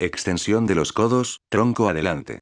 Extensión de los codos, tronco adelante.